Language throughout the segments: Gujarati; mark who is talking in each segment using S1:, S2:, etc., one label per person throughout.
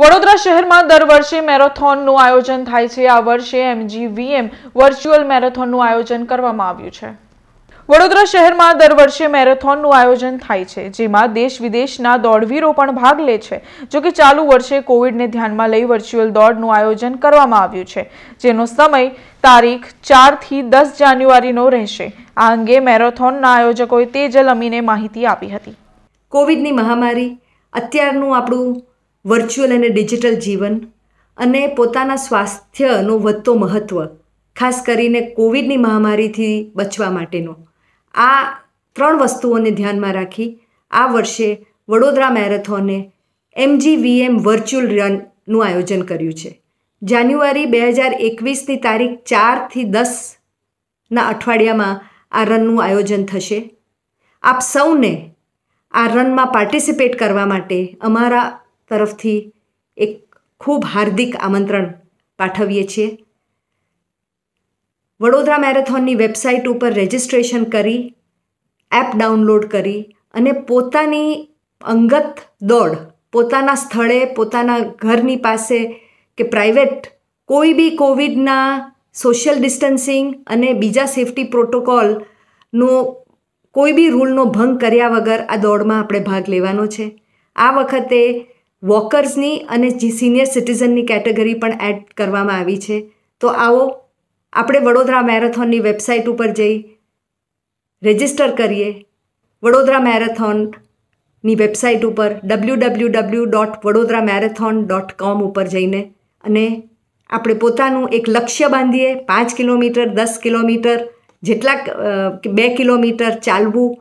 S1: વડોદરા શહેરમાં દર વર્ષે મેરેથોનનું આયોજન થાય છે આ વર્ષે એમજીવીએમ વર્ચ્યુઅલ મેરેથોનનું આયોજન કરવામાં આવ્યું છે વડોદરા શહેરમાં દર વર્ષે મેરેથોનનું આયોજન થાય છે જેમાં દેશ વિદેશના દોડવીરો પણ ભાગ લે છે જોકે ચાલુ વર્ષે કોવિડને ધ્યાનમાં લઈ વર્ચ્યુઅલ દોડનું આયોજન કરવામાં આવ્યું છે જેનો સમય તારીખ ચારથી દસ જાન્યુઆરીનો રહેશે આ અંગે મેરેથોનના આયોજકોએ તેજલ અમીને માહિતી આપી હતી
S2: કોવિડની મહામારી અત્યારનું આપણું વર્ચ્યુઅલ અને ડિજિટલ જીવન અને પોતાના સ્વાસ્થ્યનું વધતો મહત્ત્વ ખાસ કરીને કોવિડની મહામારીથી બચવા માટેનો આ ત્રણ વસ્તુઓને ધ્યાનમાં રાખી આ વર્ષે વડોદરા મેરેથોને એમજીવીએમ વર્ચ્યુઅલ રનનું આયોજન કર્યું છે જાન્યુઆરી બે હજાર એકવીસની તારીખ ચારથી દસના અઠવાડિયામાં આ રનનું આયોજન થશે આપ સૌને આ રનમાં પાર્ટિસિપેટ કરવા માટે અમારા તરફથી એક ખૂબ હાર્દિક આમંત્રણ પાઠવીએ છીએ વડોદરા મેરેથોનની વેબસાઇટ ઉપર રજિસ્ટ્રેશન કરી એપ ડાઉનલોડ કરી અને પોતાની અંગત દોડ પોતાના સ્થળે પોતાના ઘરની પાસે કે પ્રાઇવેટ કોઈ બી કોવિડના સોશિયલ ડિસ્ટન્સિંગ અને બીજા સેફટી પ્રોટોકોલનો કોઈ બી રૂલનો ભંગ કર્યા વગર આ દોડમાં આપણે ભાગ લેવાનો છે આ વખતે વોકર્સની અને જે સિનિયર સિટીઝનની કેટેગરી પણ એડ કરવામાં આવી છે તો આવો આપણે વડોદરા મેરેથોનની વેબસાઇટ ઉપર જઈ રજિસ્ટર કરીએ વડોદરા મેરેથોનની વેબસાઇટ ઉપર W W W dot Vadodara marathon dot com ઉપર જઈને અને આપણે પોતાનું એક લક્ષ્ય બાંધીએ પાંચ કિલોમીટર દસ કિલોમીટર જેટલા બે કિલોમીટર ચાલવું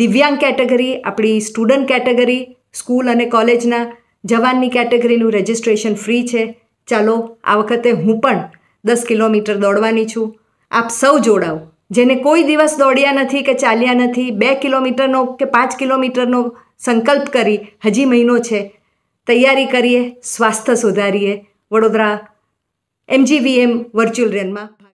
S2: દિવ્યાંગ કેટેગરી આપણી સ્ટુડન્ટ કેટેગરી સ્કૂલ અને કોલેજના જવાનની કેટેગરીનું રજિસ્ટ્રેશન ફ્રી છે ચાલો આ વખતે હું પણ દસ કિલોમીટર દોડવાની છું આપ સૌ જોડાઓ જેને કોઈ દિવસ દોડ્યા નથી કે ચાલ્યા નથી બે કિલોમીટરનો કે પાંચ કિલોમીટરનો સંકલ્પ કરી હજી મહિનો છે તૈયારી કરીએ સ્વાસ્થ્ય સુધારીએ વડોદરા એમજીવીએમ વર્ચ્યુઅલ રેનમાં